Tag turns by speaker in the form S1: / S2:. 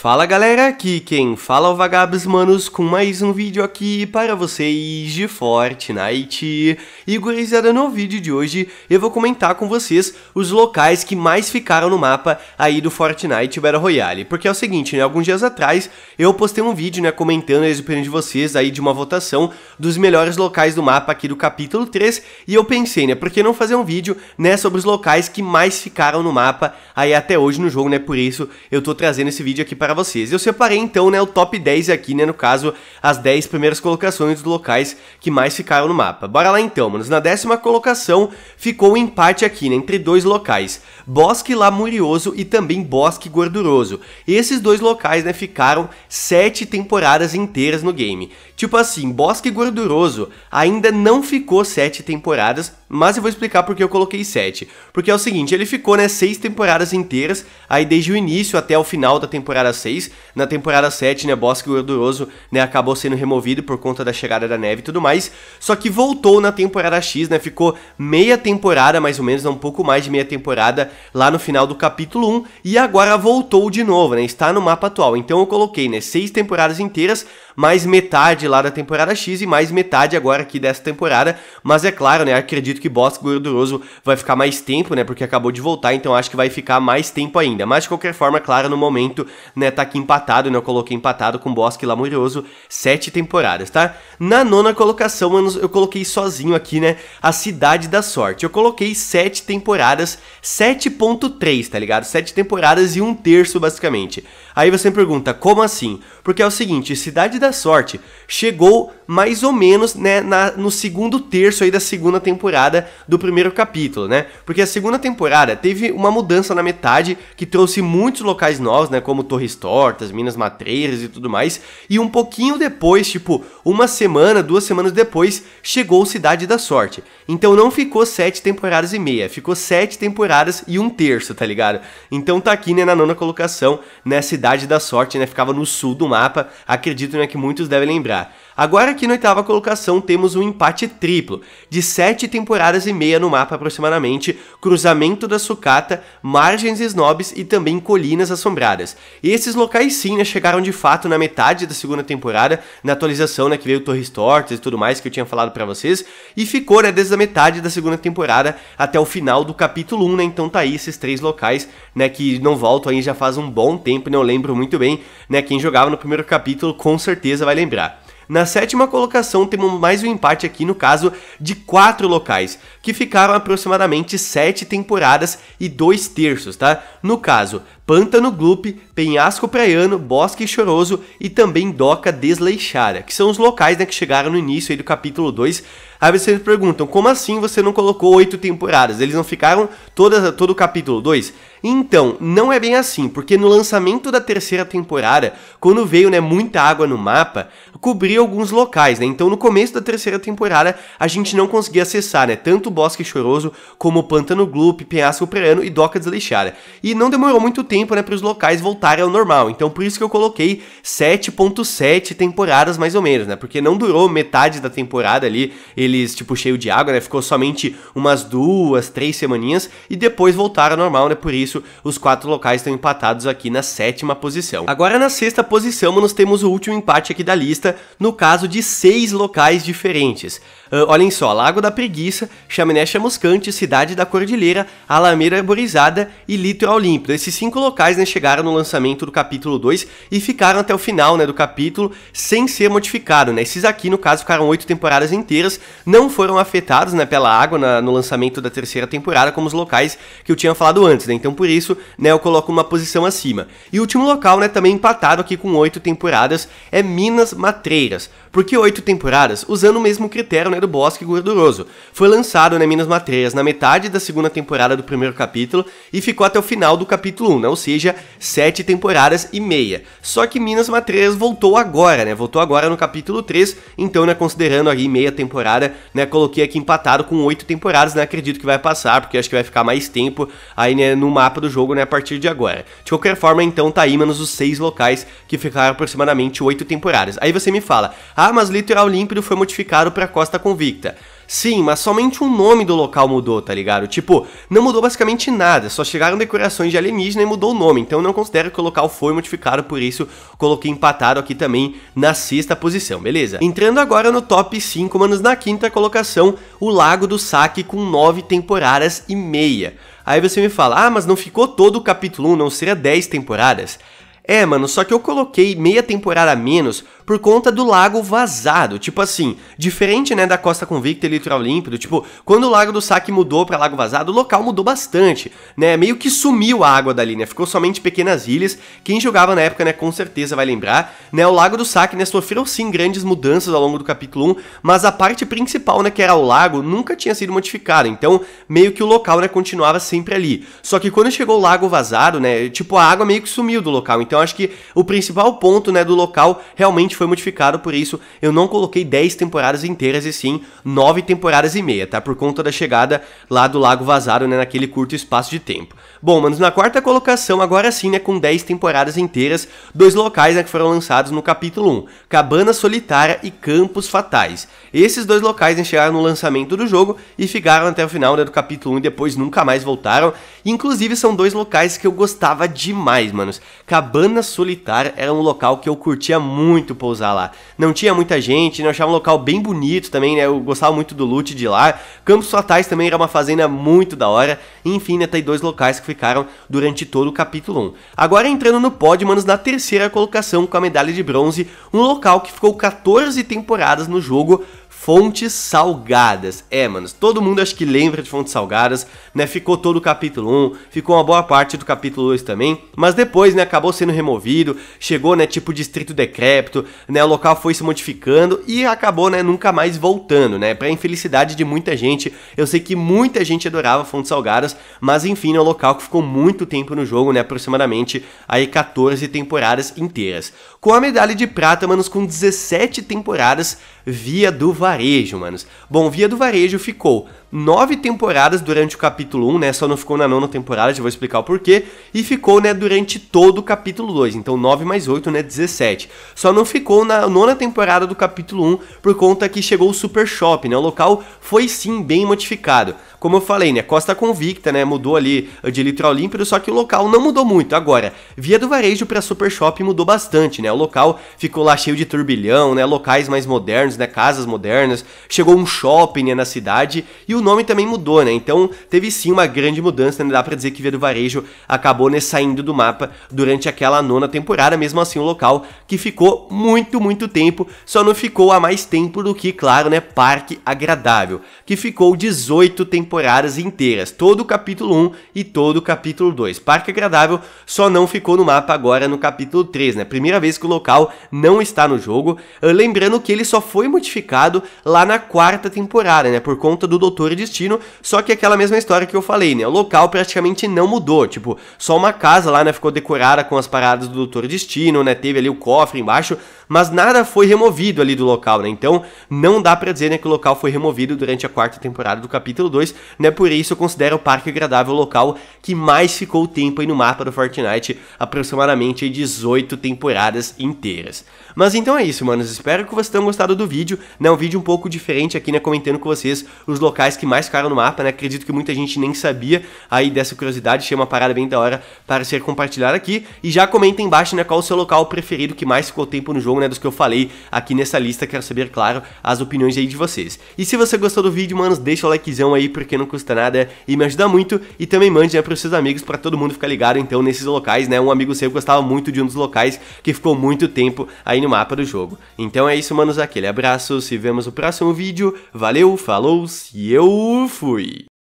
S1: Fala galera, aqui quem fala é o Vagabos Manos com mais um vídeo aqui para vocês de Fortnite. E gurizada, no vídeo de hoje eu vou comentar com vocês os locais que mais ficaram no mapa aí do Fortnite Battle Royale. Porque é o seguinte, né, alguns dias atrás eu postei um vídeo, né, comentando aí de vocês aí de uma votação dos melhores locais do mapa aqui do capítulo 3. E eu pensei, né, por que não fazer um vídeo, né, sobre os locais que mais ficaram no mapa aí até hoje no jogo, né, por isso eu tô trazendo esse vídeo aqui para para vocês. Eu separei então né, o top 10 aqui, né, no caso, as 10 primeiras colocações dos locais que mais ficaram no mapa. Bora lá então, manos. Na décima colocação ficou o um empate aqui, né, entre dois locais, Bosque Lamurioso e também Bosque Gorduroso. Esses dois locais, né, ficaram 7 temporadas inteiras no game. Tipo assim, Bosque Gorduroso ainda não ficou 7 temporadas, mas eu vou explicar porque eu coloquei 7. Porque é o seguinte, ele ficou, né, 6 temporadas inteiras, aí desde o início até o final da temporada 6. Na temporada 7, né, Bosque Gorduroso, né, acabou sendo removido por conta da chegada da neve e tudo mais. Só que voltou na temporada X, né, ficou meia temporada, mais ou menos, um pouco mais de meia temporada, lá no final do capítulo 1. E agora voltou de novo, né, está no mapa atual. Então eu coloquei, né, 6 temporadas inteiras, mais metade lá da temporada X e mais metade agora aqui dessa temporada. Mas é claro, né? Acredito que Bosque Gorduroso vai ficar mais tempo, né? Porque acabou de voltar, então acho que vai ficar mais tempo ainda. Mas de qualquer forma, é claro, no momento, né? Tá aqui empatado, né? Eu coloquei empatado com Bosque Lamurioso, sete temporadas, tá? Na nona colocação, eu coloquei sozinho aqui, né? A Cidade da Sorte. Eu coloquei sete temporadas, 7.3, tá ligado? Sete temporadas e um terço, basicamente. Aí você me pergunta, como assim? Porque é o seguinte, Cidade da muita sorte. Chegou mais ou menos né, na, no segundo terço aí da segunda temporada do primeiro capítulo, né? Porque a segunda temporada teve uma mudança na metade que trouxe muitos locais novos, né? Como Torres Tortas, Minas Matreiras e tudo mais. E um pouquinho depois, tipo, uma semana, duas semanas depois, chegou Cidade da Sorte. Então não ficou sete temporadas e meia, ficou sete temporadas e um terço, tá ligado? Então tá aqui, né, na nona colocação, né? Cidade da Sorte, né? Ficava no sul do mapa. Acredito, né, que muitos devem lembrar. Agora aqui na oitava colocação temos um empate triplo, de sete temporadas e meia no mapa aproximadamente, cruzamento da sucata, margens snobs e também colinas assombradas. E esses locais sim né, chegaram de fato na metade da segunda temporada, na atualização né, que veio Torres Tortas e tudo mais que eu tinha falado para vocês, e ficou né, desde a metade da segunda temporada até o final do capítulo 1, né, então tá aí esses três locais né, que não voltam aí já faz um bom tempo, né, eu lembro muito bem né, quem jogava no primeiro capítulo com certeza certeza vai lembrar. Na sétima colocação temos mais um empate aqui no caso de quatro locais, que ficaram aproximadamente sete temporadas e dois terços, tá? No caso, Pântano Gloop, Penhasco Praiano, Bosque Choroso e também Doca Desleixada, que são os locais né, que chegaram no início do capítulo 2 Aí vocês perguntam, como assim você não colocou oito temporadas? Eles não ficaram todas todo o capítulo 2? Então, não é bem assim, porque no lançamento da terceira temporada, quando veio né, muita água no mapa, cobriu alguns locais, né? Então no começo da terceira temporada a gente não conseguia acessar, né? Tanto o Bosque Choroso como o Pântano Gloop, Penhasco Operano e Doca Desleixada. E não demorou muito tempo, né, para os locais voltarem ao normal. Então por isso que eu coloquei 7.7 temporadas mais ou menos, né? Porque não durou metade da temporada ali, ele eles, tipo, cheio de água, né? Ficou somente umas duas, três semaninhas e depois voltaram ao normal, né? Por isso, os quatro locais estão empatados aqui na sétima posição. Agora, na sexta posição, nós temos o último empate aqui da lista, no caso de seis locais diferentes. Uh, olhem só, Lago da Preguiça, Chaminé Chamuscante, Cidade da Cordilheira, Alameira Arborizada e Litoral Límpido. Esses cinco locais né, chegaram no lançamento do capítulo 2 e ficaram até o final né, do capítulo sem ser modificado. Né? Esses aqui, no caso, ficaram oito temporadas inteiras, não foram afetados né, pela água na, no lançamento da terceira temporada, como os locais que eu tinha falado antes, né? Então por isso, né, eu coloco uma posição acima. E o último local, né, também empatado aqui com oito temporadas, é Minas Matreiras. Porque oito temporadas, usando o mesmo critério, né, do Bosque Gorduroso. Foi lançado, né, Minas Matreiras na metade da segunda temporada do primeiro capítulo e ficou até o final do capítulo 1, né? Ou seja, sete temporadas e meia. Só que Minas Matreiras voltou agora, né? Voltou agora no capítulo 3, então, né, considerando aí meia temporada, né? Coloquei aqui empatado com oito temporadas, né? Acredito que vai passar, porque acho que vai ficar mais tempo aí né, no mapa do jogo, né? A partir de agora. De qualquer forma, então, tá aí menos os seis locais que ficaram aproximadamente oito temporadas. Aí você me fala, ah, mas litoral límpido foi modificado pra Costa Convicta. Sim, mas somente o nome do local mudou, tá ligado? Tipo, não mudou basicamente nada, só chegaram decorações de alienígena e mudou o nome. Então eu não considero que o local foi modificado, por isso coloquei empatado aqui também na sexta posição, beleza? Entrando agora no top 5, manos, na quinta colocação, o Lago do Saque com 9 temporadas e meia. Aí você me fala, ah, mas não ficou todo o capítulo 1, não seria 10 temporadas? É, mano, só que eu coloquei meia temporada a menos por conta do lago vazado. Tipo assim, diferente né da Costa Convicta e Litoral Límpido, tipo, quando o Lago do Saque mudou para Lago Vazado, o local mudou bastante, né? Meio que sumiu a água dali, né? Ficou somente pequenas ilhas. Quem jogava na época, né, com certeza vai lembrar, né? O Lago do Saque, né, sofreu sim grandes mudanças ao longo do capítulo 1, mas a parte principal, né, que era o lago, nunca tinha sido modificada. Então, meio que o local, né, continuava sempre ali. Só que quando chegou o Lago Vazado, né, tipo, a água meio que sumiu do local. Então, acho que o principal ponto, né, do local realmente foi modificado, por isso eu não coloquei 10 temporadas inteiras e sim 9 temporadas e meia, tá? Por conta da chegada lá do Lago Vazado, né, naquele curto espaço de tempo. Bom, manos, na quarta colocação, agora sim, né, com 10 temporadas inteiras, dois locais, né, que foram lançados no capítulo 1, Cabana Solitária e Campos Fatais. Esses dois locais né, chegaram no lançamento do jogo e ficaram até o final né, do capítulo 1 e depois nunca mais voltaram. Inclusive, são dois locais que eu gostava demais, manos. Cabana Solitária era um local que eu curtia muito pousar lá. Não tinha muita gente, não né? achava um local bem bonito também, né? Eu gostava muito do loot de lá. Campos Fatais também era uma fazenda muito da hora. Enfim, né? Tá aí dois locais que ficaram durante todo o capítulo 1. Agora entrando no pódio, manos, na terceira colocação com a medalha de bronze, um local que ficou 14 temporadas no jogo, Fontes Salgadas. É, mano. todo mundo acho que lembra de Fontes Salgadas, né? Ficou todo o capítulo 1, ficou uma boa parte do capítulo 2 também, mas depois, né, acabou sendo removido, chegou, né, tipo distrito decrépito, né, o local foi se modificando e acabou, né, nunca mais voltando, né? Pra infelicidade de muita gente, eu sei que muita gente adorava Fontes Salgadas, mas enfim, é né, um local que ficou muito tempo no jogo, né, aproximadamente aí 14 temporadas inteiras. Com a medalha de prata, manos, com 17 temporadas via do Varane Varejo, manos. Bom, Via do Varejo ficou nove temporadas durante o capítulo 1, né? Só não ficou na nona temporada, já vou explicar o porquê. E ficou, né, durante todo o capítulo 2. Então 9 mais 8, né, 17. Só não ficou na nona temporada do capítulo 1 por conta que chegou o Super Shop, né? O local foi sim bem modificado. Como eu falei, né, Costa Convicta, né, mudou ali eh, de litoral límpido, só que o local não mudou muito. Agora, Via do Varejo para Super Shop mudou bastante, né? O local ficou lá cheio de turbilhão, né? Locais mais modernos, né? Casas modernas. Chegou um shopping né, na cidade e o o nome também mudou, né? Então teve sim uma grande mudança, né? Dá pra dizer que Via do Varejo acabou né, saindo do mapa durante aquela nona temporada, mesmo assim um local que ficou muito, muito tempo, só não ficou há mais tempo do que, claro, né? Parque Agradável, que ficou 18 temporadas inteiras, todo o capítulo 1 e todo o capítulo 2. Parque Agradável só não ficou no mapa agora no capítulo 3, né? Primeira vez que o local não está no jogo, ah, lembrando que ele só foi modificado lá na quarta temporada, né? Por conta do Dr e destino, só que é aquela mesma história que eu falei, né? O local praticamente não mudou, tipo, só uma casa lá, né, ficou decorada com as paradas do Doutor Destino, né? Teve ali o cofre embaixo, mas nada foi removido ali do local, né? Então não dá para dizer né, que o local foi removido durante a quarta temporada do capítulo 2, né? Por isso eu considero o parque agradável o local que mais ficou tempo aí no mapa do Fortnite, aproximadamente 18 temporadas inteiras. Mas então é isso, manos. Espero que vocês tenham gostado do vídeo. Né? Um vídeo um pouco diferente aqui, né? Comentando com vocês os locais que mais ficaram no mapa, né? Acredito que muita gente nem sabia aí dessa curiosidade. Achei uma parada bem da hora para ser compartilhada aqui. E já comenta embaixo, né? Qual o seu local preferido que mais ficou tempo no jogo né, dos que eu falei aqui nessa lista, quero saber, claro, as opiniões aí de vocês. E se você gostou do vídeo, manos, deixa o likezão aí, porque não custa nada e me ajuda muito, e também mande né, pros seus amigos, para todo mundo ficar ligado, então, nesses locais, né, um amigo seu gostava muito de um dos locais que ficou muito tempo aí no mapa do jogo. Então é isso, manos, aquele abraço, se vemos no próximo vídeo, valeu, falou, e eu fui!